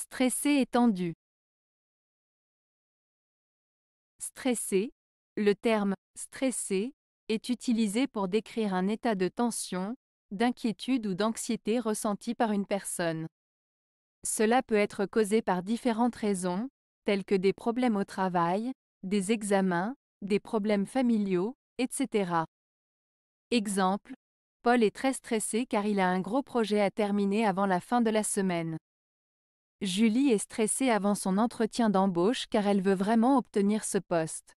Stressé et tendu. Stressé. Le terme stressé est utilisé pour décrire un état de tension, d'inquiétude ou d'anxiété ressenti par une personne. Cela peut être causé par différentes raisons, telles que des problèmes au travail, des examens, des problèmes familiaux, etc. Exemple, Paul est très stressé car il a un gros projet à terminer avant la fin de la semaine. Julie est stressée avant son entretien d'embauche car elle veut vraiment obtenir ce poste.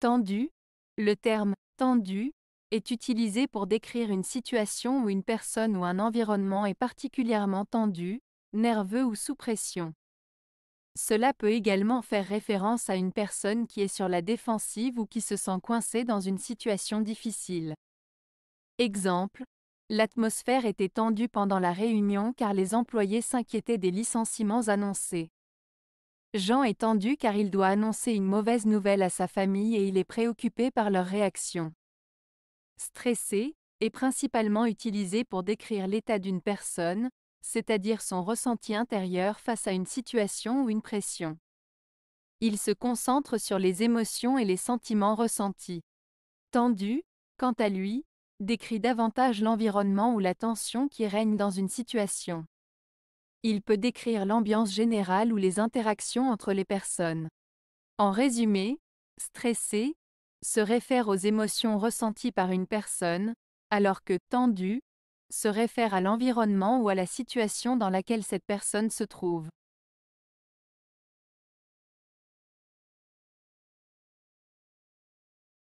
Tendu Le terme tendu est utilisé pour décrire une situation où une personne ou un environnement est particulièrement tendu, nerveux ou sous pression. Cela peut également faire référence à une personne qui est sur la défensive ou qui se sent coincée dans une situation difficile. Exemple, L'atmosphère était tendue pendant la réunion car les employés s'inquiétaient des licenciements annoncés. Jean est tendu car il doit annoncer une mauvaise nouvelle à sa famille et il est préoccupé par leur réaction. Stressé est principalement utilisé pour décrire l'état d'une personne, c'est-à-dire son ressenti intérieur face à une situation ou une pression. Il se concentre sur les émotions et les sentiments ressentis. Tendu, quant à lui, décrit davantage l'environnement ou la tension qui règne dans une situation. Il peut décrire l'ambiance générale ou les interactions entre les personnes. En résumé, stressé se réfère aux émotions ressenties par une personne, alors que tendu se réfère à l'environnement ou à la situation dans laquelle cette personne se trouve.